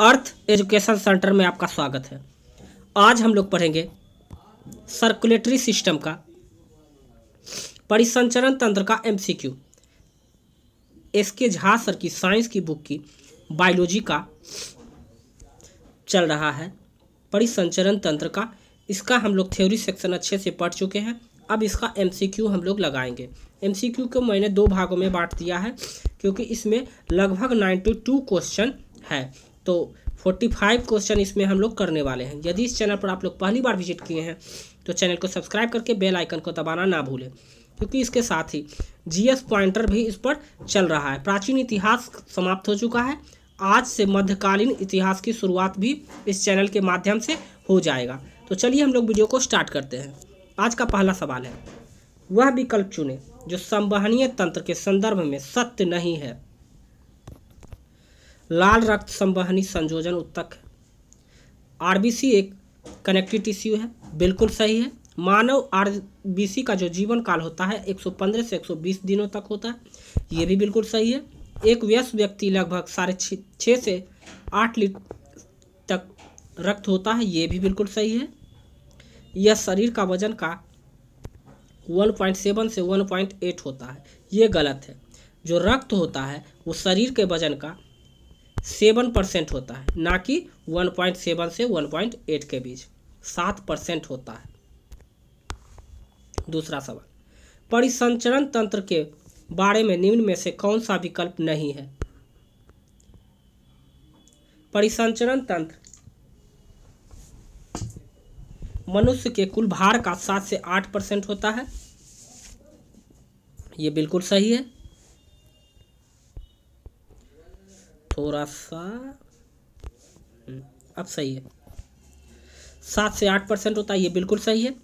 अर्थ education centre में आपका स्वागत है आज हम लोग पढ़ेंगे सर्कुलेटरी सिस्टम का परिसंचरण तंत्र का MCQ S K Jha sir की साइंस की बुक की बायोलॉजी का चल रहा है परिसंचरण तंत्र का इसका हम लोग थ्योरी सेक्शन अच्छे से पढ़ चुके हैं अब इसका एमसीक्यू हम लोग लगाएंगे एमसीक्यू को मैंने दो भागों में बांट दिया है क्योंकि इसमें लगभग नाइन्टी टू क्वेश्चन है तो 45 क्वेश्चन इसमें हम लोग करने वाले हैं यदि इस चैनल पर आप लोग पहली बार विजिट किए हैं तो चैनल को सब्सक्राइब करके बेल आइकन को दबाना ना भूलें क्योंकि इसके साथ ही जीएस पॉइंटर भी इस पर चल रहा है प्राचीन इतिहास समाप्त हो चुका है आज से मध्यकालीन इतिहास की शुरुआत भी इस चैनल के माध्यम से हो जाएगा तो चलिए हम लोग वीडियो को स्टार्ट करते हैं आज का पहला सवाल है वह विकल्प चुने जो संवहनीय तंत्र के संदर्भ में सत्य नहीं है लाल रक्त संवहनी संयोजन उत्तक आरबीसी एक कनेक्टिव टिश्यू है बिल्कुल सही है मानव आरबीसी का जो जीवन काल होता है 115 से 120 दिनों तक होता है ये भी बिल्कुल सही है एक व्यस्त व्यक्ति लगभग साढ़े छः से आठ लीटर तक रक्त होता है ये भी बिल्कुल सही है यह शरीर का वजन का 1.7 से 1.8 होता है ये गलत है जो रक्त होता है वो शरीर के वजन का सेवन परसेंट होता है ना कि वन पॉइंट सेवन से वन पॉइंट एट के बीच सात परसेंट होता है दूसरा सवाल परिसंचरण तंत्र के बारे में निम्न में से कौन सा विकल्प नहीं है परिसंचरण तंत्र मनुष्य के कुल भार का सात से आठ परसेंट होता है ये बिल्कुल सही है थोड़ा सा हम्म, अब सही है सात से आठ परसेंट होता है ये बिल्कुल सही है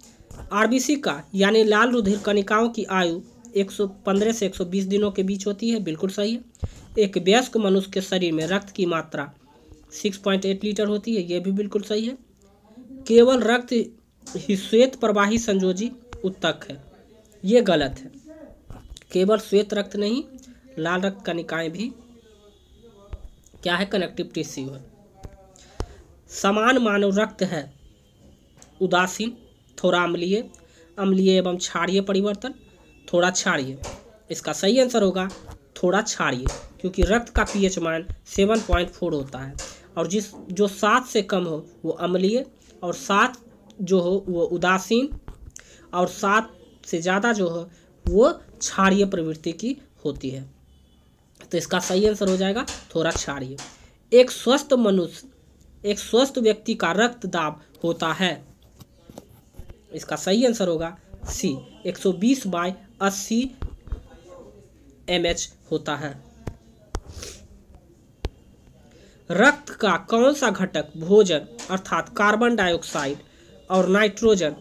आरबीसी का यानी लाल रुधिर कणिकाओं की आयु 115 से 120 दिनों के बीच होती है बिल्कुल सही है एक वयस्क मनुष्य के शरीर में रक्त की मात्रा 6.8 लीटर होती है ये भी बिल्कुल सही है केवल रक्त ही श्वेत प्रवाही संजोजी उत्तक है ये गलत है केवल श्वेत रक्त नहीं लाल रक्त कणिकाएँ भी क्या है कनेक्टिव टिश्यू है समान मानव रक्त है उदासीन थोड़ा अम्लीय अम्लीय एवं क्षारीय परिवर्तन थोड़ा क्षारीय इसका सही आंसर होगा थोड़ा क्षारीय क्योंकि रक्त का पीएच मान सेवन पॉइंट फोर होता है और जिस जो सात से कम हो वो अम्लीय और सात जो हो वो उदासीन और सात से ज़्यादा जो हो वो क्षारीय प्रवृत्ति की होती है तो इसका सही आंसर हो जाएगा थोड़ा क्षारीय एक स्वस्थ मनुष्य एक स्वस्थ व्यक्ति का रक्त दाब होता है इसका सही आंसर होगा सी 120 सौ बीस बाय अस्सी एम होता है रक्त का कौन सा घटक भोजन अर्थात कार्बन डाइऑक्साइड और नाइट्रोजन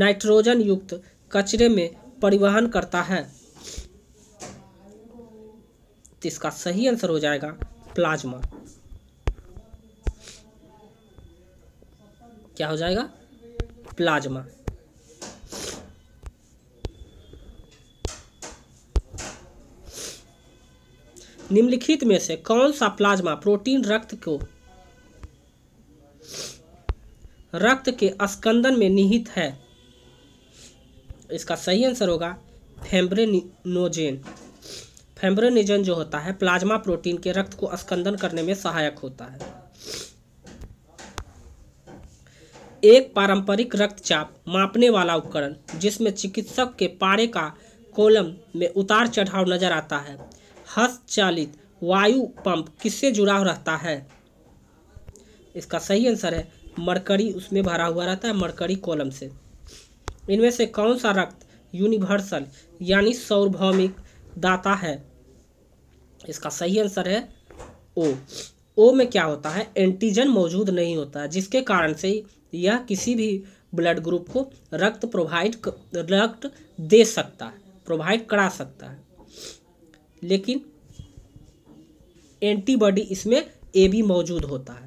नाइट्रोजन युक्त कचरे में परिवहन करता है तो इसका सही आंसर हो जाएगा प्लाज्मा क्या हो जाएगा प्लाज्मा निम्नलिखित में से कौन सा प्लाज्मा प्रोटीन रक्त को रक्त के स्कंदन में निहित है इसका सही आंसर होगा फेम्ब्रेनोजेन फेम्ब्रोनिजन जो होता है प्लाज्मा प्रोटीन के रक्त को स्कंदन करने में सहायक होता है एक पारंपरिक रक्तचाप मापने वाला उपकरण जिसमें चिकित्सक के पारे का कॉलम में उतार चढ़ाव नजर आता है हस्तचालित वायु पंप किससे जुड़ा रहता है इसका सही आंसर है मरकरी उसमें भरा हुआ रहता है मरकरी कॉलम से इनमें से कौन सा रक्त यूनिवर्सल यानी सौरभौमिक दाता है इसका सही आंसर है ओ ओ में क्या होता है एंटीजन मौजूद नहीं होता है जिसके कारण से यह किसी भी ब्लड ग्रुप को रक्त प्रोवाइड रक्त दे सकता है प्रोवाइड करा सकता है लेकिन एंटीबॉडी इसमें ए भी मौजूद होता है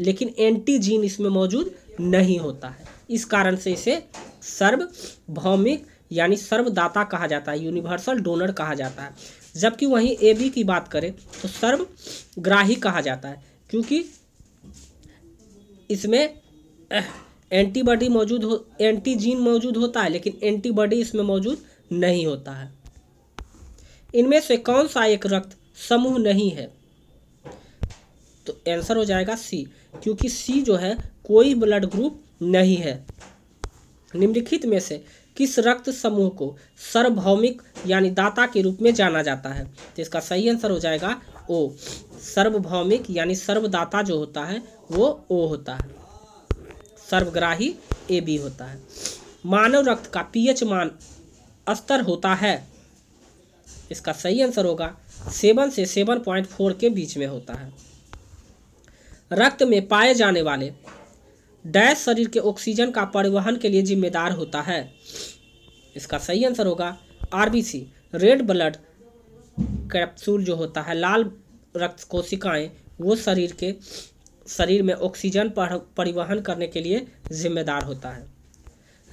लेकिन एंटीजीन इसमें मौजूद नहीं होता है इस कारण से इसे सर्वभौमिक यानी सर्वदाता कहा जाता है यूनिवर्सल डोनर कहा जाता है जबकि वहीं ए बी की बात करें तो सर्वग्राही कहा जाता है क्योंकि इसमें एंटीबॉडी मौजूद हो एंटीजीन मौजूद होता है लेकिन एंटीबॉडी इसमें मौजूद नहीं होता है इनमें से कौन सा एक रक्त समूह नहीं है तो आंसर हो जाएगा सी क्योंकि सी जो है कोई ब्लड ग्रुप नहीं है निम्नलिखित में से किस रक्त समूह को सार्वभौमिक यानी दाता के रूप में जाना जाता है तो इसका सही आंसर हो जाएगा ओ सार्वभौमिक यानी सर्वदाता जो होता है वो ओ होता है सर्वग्राही ए बी होता है मानव रक्त का पीएच मान स्तर होता है इसका सही आंसर होगा सेवन से सेवन पॉइंट फोर के बीच में होता है रक्त में पाए जाने वाले डैश शरीर के ऑक्सीजन का परिवहन के लिए जिम्मेदार होता है इसका सही आंसर होगा आरबीसी रेड ब्लड कैप्सूल जो होता है लाल रक्त कोशिकाएं वो शरीर के शरीर में ऑक्सीजन परिवहन करने के लिए जिम्मेदार होता है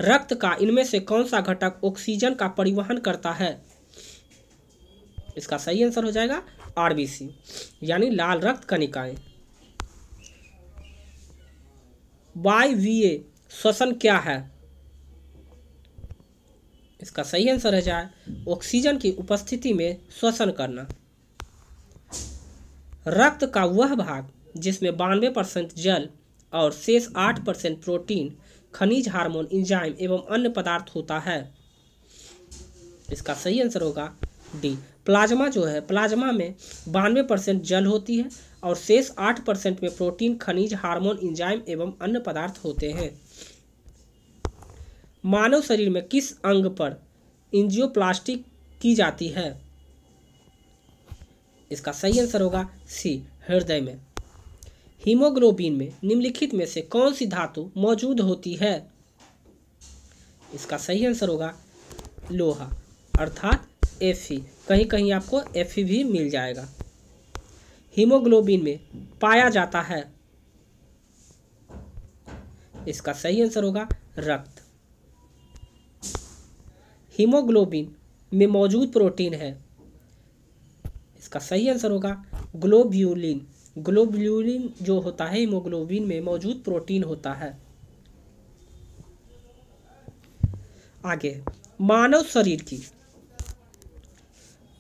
रक्त का इनमें से कौन सा घटक ऑक्सीजन का परिवहन करता है इसका सही आंसर हो जाएगा आरबीसी यानी लाल रक्त कणिकाएं ए श्वसन क्या है इसका सही आंसर है जाए ऑक्सीजन की उपस्थिति में श्वसन करना रक्त का वह भाग जिसमें बानवे परसेंट जल और शेष आठ परसेंट प्रोटीन खनिज हार्मोन इंजाइम एवं अन्य पदार्थ होता है इसका सही आंसर होगा डी प्लाज्मा जो है प्लाज्मा में बानवे परसेंट जल होती है और शेष आठ परसेंट में प्रोटीन खनिज हार्मोन इंजाइम एवं अन्य पदार्थ होते हैं मानव शरीर में किस अंग पर इंजियोप्लास्टिक की जाती है इसका सही आंसर होगा सी हृदय में हीमोग्लोबिन में निम्नलिखित में से कौन सी धातु मौजूद होती है इसका सही आंसर होगा लोहा अर्थात एफ कहीं कहीं आपको एफ भी मिल जाएगा हीमोग्लोबिन में पाया जाता है इसका सही आंसर होगा रक्त हीमोग्लोबिन में मौजूद प्रोटीन है इसका सही आंसर होगा ग्लोब्यूलिन ग्लोब्यूलिन जो होता है हीमोग्लोबिन में मौजूद प्रोटीन होता है आगे मानव शरीर की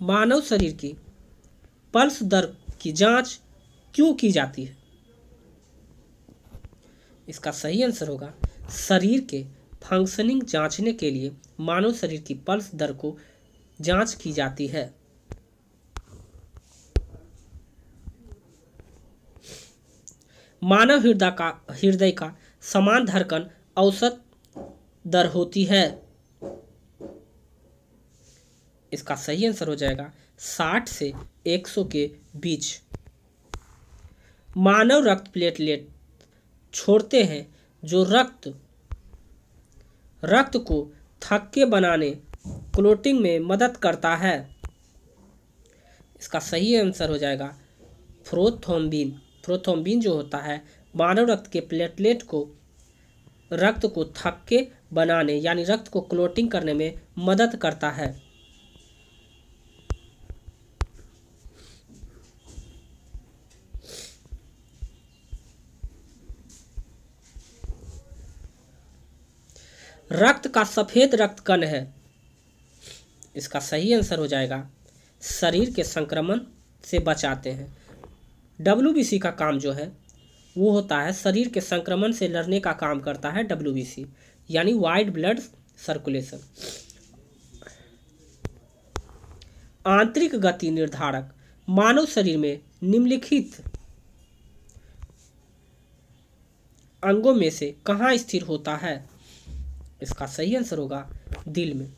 मानव शरीर की पल्स दर की जांच क्यों की जाती है इसका सही आंसर होगा शरीर के फंक्शनिंग जांचने के लिए मानव शरीर की पल्स दर को जांच की जाती है मानव हृदय का हृदय का समान धड़कन औसत दर होती है इसका सही आंसर हो जाएगा साठ से एक सौ के बीच मानव रक्त प्लेटलेट छोड़ते हैं जो रक्त रक्त को थक्के बनाने क्लोटिंग में मदद करता है इसका सही आंसर हो जाएगा फ्रोथोम्बिन फ्रोथोम्बिन जो होता है मानव रक्त के प्लेटलेट को रक्त को थक्के बनाने यानी रक्त को क्लोटिंग करने में मदद करता है रक्त का सफ़ेद रक्त कण है इसका सही आंसर हो जाएगा शरीर के संक्रमण से बचाते हैं डब्ल्यू का काम जो है वो होता है शरीर के संक्रमण से लड़ने का काम करता है डब्ल्यू यानी वाइट ब्लड सर्कुलेशन आंतरिक गति निर्धारक मानव शरीर में निम्नलिखित अंगों में से कहाँ स्थिर होता है इसका सही आंसर होगा दिल में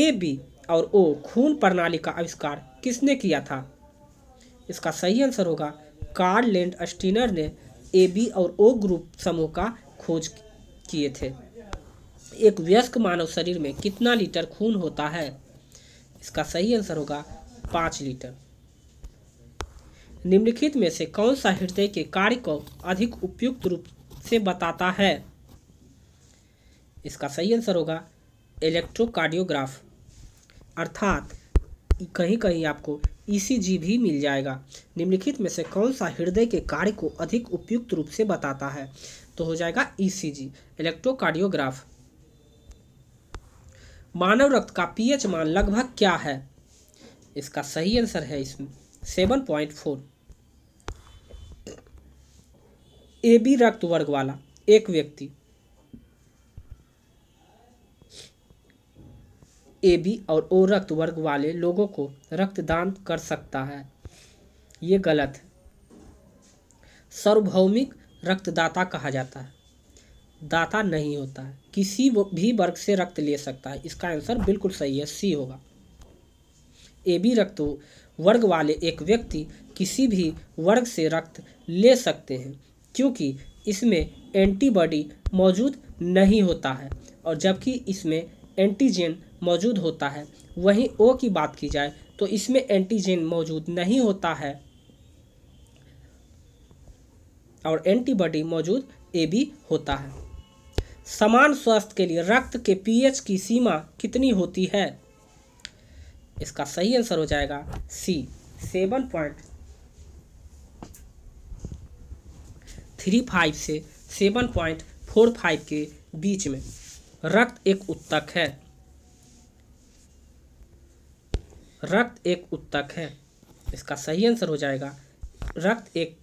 ए बी और ओ खून प्रणाली का आविष्कार किसने किया था इसका सही आंसर होगा कार्ल लैंड अस्टीनर ने ए बी और ओ ग्रुप समूह का खोज किए थे एक व्यस्क मानव शरीर में कितना लीटर खून होता है इसका सही आंसर होगा पाँच लीटर निम्नलिखित में से कौन सा हृदय के कार्य को अधिक उपयुक्त रूप से बताता है इसका सही आंसर होगा इलेक्ट्रोकार्डियोग्राफ अर्थात कहीं कहीं आपको ईसीजी e भी मिल जाएगा निम्नलिखित में से कौन सा हृदय के कार्य को अधिक उपयुक्त रूप से बताता है तो हो जाएगा ईसीजी e इलेक्ट्रोकार्डियोग्राफ मानव रक्त का पीएच मान लगभग क्या है इसका सही आंसर है इसमें seven point four A B रक्त वर्ग वाला एक व्यक्ति ए बी और ओ रक्त वर्ग वाले लोगों को रक्तदान कर सकता है ये गलत है सार्वभौमिक रक्तदाता कहा जाता है दाता नहीं होता है किसी भी वर्ग से रक्त ले सकता है इसका आंसर बिल्कुल सही है सी होगा ए बी रक्त वर्ग वाले एक व्यक्ति किसी भी वर्ग से रक्त ले सकते हैं क्योंकि इसमें एंटीबॉडी मौजूद नहीं होता है और जबकि इसमें एंटीजन मौजूद होता है वहीं ओ की बात की जाए तो इसमें एंटीजन मौजूद नहीं होता है और एंटीबॉडी मौजूद ए भी होता है समान स्वास्थ्य के लिए रक्त के पीएच की सीमा कितनी होती है इसका सही आंसर हो जाएगा C seven point three five से सेवन पॉइंट फोर फाइव के बीच में रक्त एक उत्तक है रक्त एक उत्तक है इसका सही आंसर हो जाएगा रक्त एक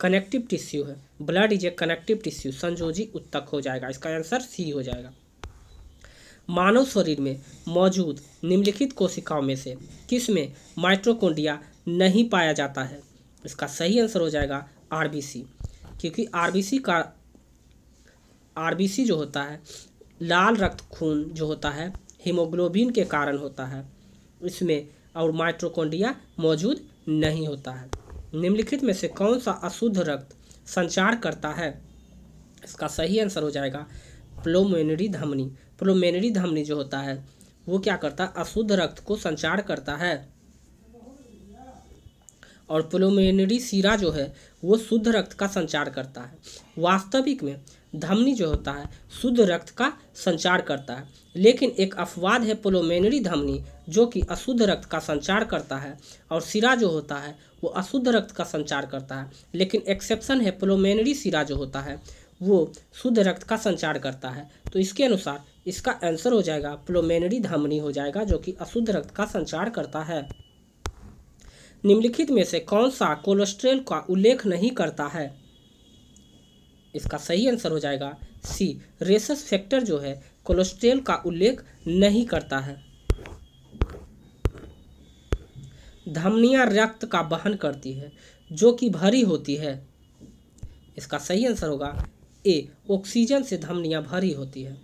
कनेक्टिव टिश्यू है blood is a connective tissue संजोजी उत्तक हो जाएगा इसका आंसर सी हो जाएगा मानव शरीर में मौजूद निम्नलिखित कोशिकाओं में से किस में माइट्रोकोंडिया नहीं पाया जाता है इसका सही आंसर हो जाएगा आरबीसी क्योंकि आरबीसी का आरबीसी जो होता है लाल रक्त खून जो होता है हीमोग्लोबिन के कारण होता है इसमें और माइट्रोकोंडिया मौजूद नहीं होता है निम्नलिखित में से कौन सा अशुद्ध रक्त संचार करता है इसका सही आंसर हो जाएगा प्लोमेनरी धमनी प्लोमेनरी धमनी जो होता है वो क्या करता है अशुद्ध रक्त को संचार करता है और प्लोमेनरी सीरा जो है वो शुद्ध रक्त का संचार करता है वास्तविक में धमनी जो होता है शुद्ध रक्त का संचार करता है लेकिन एक अपवाद है पोलोमेनरी धमनी जो कि अशुद्ध रक्त का संचार करता है और सिरा जो होता है वो अशुद्ध रक्त का संचार करता है लेकिन एक्सेप्शन है पोलोमेनरी सिरा जो होता है वो शुद्ध रक्त का संचार करता है तो इसके अनुसार इसका आंसर हो जाएगा प्लोमेनरी धमनी हो जाएगा जो कि अशुद्ध रक्त का संचार करता है निम्नलिखित में से कौन सा कोलेस्ट्रेल का उल्लेख नहीं करता है इसका सही आंसर हो जाएगा सी रेसस फैक्टर जो है कोलेस्ट्रेल का उल्लेख नहीं करता है धमनियाँ रक्त का वहन करती है जो कि भरी होती है इसका सही आंसर होगा ए ऑक्सीजन से धमनियाँ भरी होती है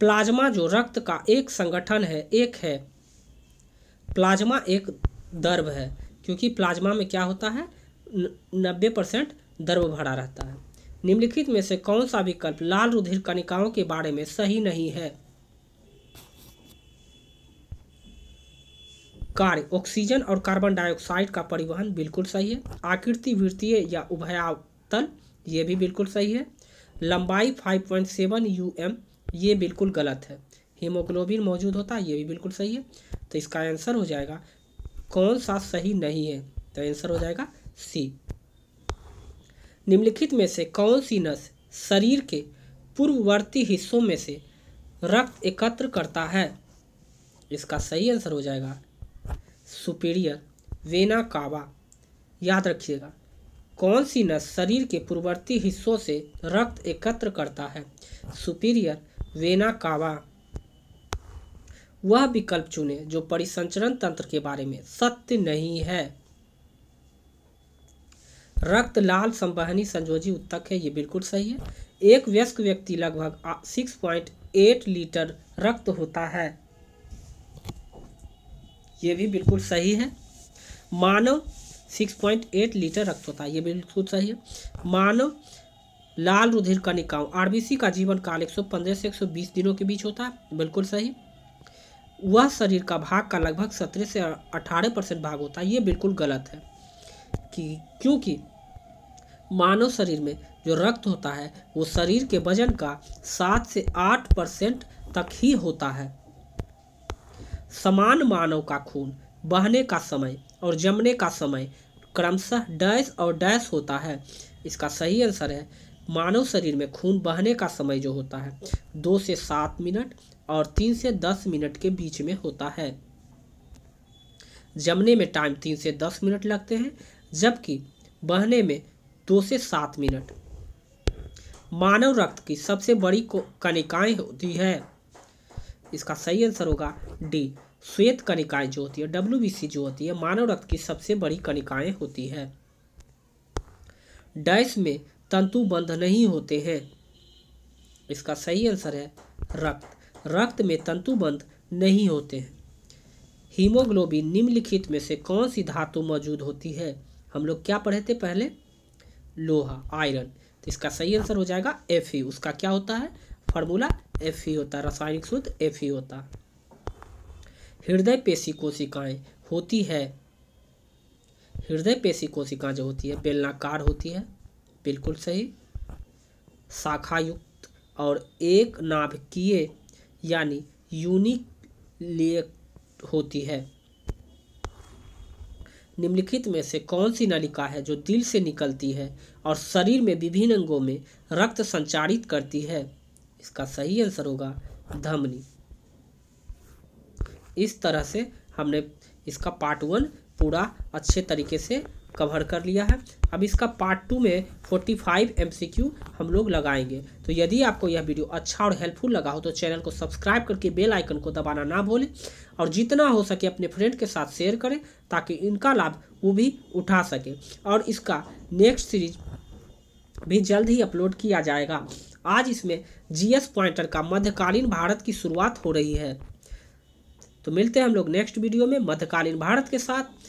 प्लाज्मा जो रक्त का एक संगठन है एक है प्लाज्मा एक दर्व है क्योंकि प्लाज्मा में क्या होता है नब्बे परसेंट दर्व भरा रहता है निम्नलिखित में से कौन सा विकल्प लाल रुधिर कणिकाओं के बारे में सही नहीं है कार्य ऑक्सीजन और कार्बन डाइऑक्साइड का परिवहन बिल्कुल सही है आकृति वृत्तीय या उभयावतल ये भी बिल्कुल सही है लंबाई 5.7 यूएम ये बिल्कुल गलत है हीमोग्लोबिन मौजूद होता है ये भी बिल्कुल सही है तो इसका आंसर हो जाएगा कौन सा सही नहीं है तो आंसर हो जाएगा सी निम्नलिखित में से कौन सी नस शरीर के पूर्ववर्ती हिस्सों में से रक्त एकत्र करता है इसका सही आंसर हो जाएगा सुपीरियर वेना कावा याद रखिएगा कौन सी नस शरीर के पूर्ववर्ती हिस्सों से रक्त एकत्र करता है सुपीरियर वेना कावा वह विकल्प चुने जो परिसंचरण तंत्र के बारे में सत्य नहीं है रक्त लाल संवहनी संजोजी उत्तक है ये बिल्कुल सही है एक व्यस्क व्यक्ति लगभग सिक्स पॉइंट एट लीटर रक्त होता है ये भी बिल्कुल सही है मानव सिक्स पॉइंट एट लीटर रक्त होता है ये बिल्कुल सही है मानव लाल रुधिर कणिकाओं आरबीसी का जीवन काल 115 से 120 दिनों के बीच होता है बिल्कुल सही वह शरीर का भाग का लगभग सत्रह से अठारह परसेंट भाग होता है ये बिल्कुल गलत है कि क्योंकि मानव शरीर में जो रक्त होता है वो शरीर के वजन का सात से आठ परसेंट तक ही होता है समान मानव का खून बहने का समय और जमने का समय क्रमशः डैश और डैश होता है इसका सही आंसर है मानव शरीर में खून बहने का समय जो होता है दो से सात मिनट और तीन से दस मिनट के बीच में होता है जमने में टाइम तीन से दस मिनट लगते हैं जबकि बहने में दो से सात मिनट मानव रक्त की सबसे बड़ी कनिकाएं होती है इसका सही आंसर होगा डी श्वेत कनिकाएं जो होती है डब्ल्यू जो होती है मानव रक्त की सबसे बड़ी कनिकाएं होती है डैश में तंतु बंध नहीं होते हैं इसका सही आंसर है रक्त रक्त में तंतुबंध नहीं होते हैं हीमोग्लोबिन निम्नलिखित में से कौन सी धातु मौजूद होती है हम लोग क्या पढ़े थे पहले लोहा आयरन तो इसका सही आंसर हो जाएगा एफ ही उसका क्या होता है फॉर्मूला एफ ही होता है रासायनिक सूत्र एफ ही होता हृदय पेशी कोशिकाएं होती है हृदय पेशी कोशिकाएं जो होती है बेलनाकार होती है बिल्कुल सही शाखायुक्त और एक नाभिकीय यानी यूनिक होती है निम्नलिखित में से कौन सी नलिका है जो दिल से निकलती है और शरीर में विभिन्न अंगों में रक्त संचारित करती है इसका सही आंसर होगा धमनी इस तरह से हमने इसका पार्ट वन पूरा अच्छे तरीके से कवर कर लिया है अब इसका पार्ट टू में 45 फाइव हम लोग लगाएंगे तो यदि आपको यह वीडियो अच्छा और हेल्पफुल लगा हो तो चैनल को सब्सक्राइब करके बेल आइकन को दबाना ना भूलें और जितना हो सके अपने फ्रेंड के साथ शेयर करें ताकि इनका लाभ वो भी उठा सके और इसका नेक्स्ट सीरीज भी जल्द ही अपलोड किया जाएगा आज इसमें जीएस पॉइंटर का मध्यकालीन भारत की शुरुआत हो रही है तो मिलते हैं हम लोग नेक्स्ट वीडियो में मध्यकालीन भारत के साथ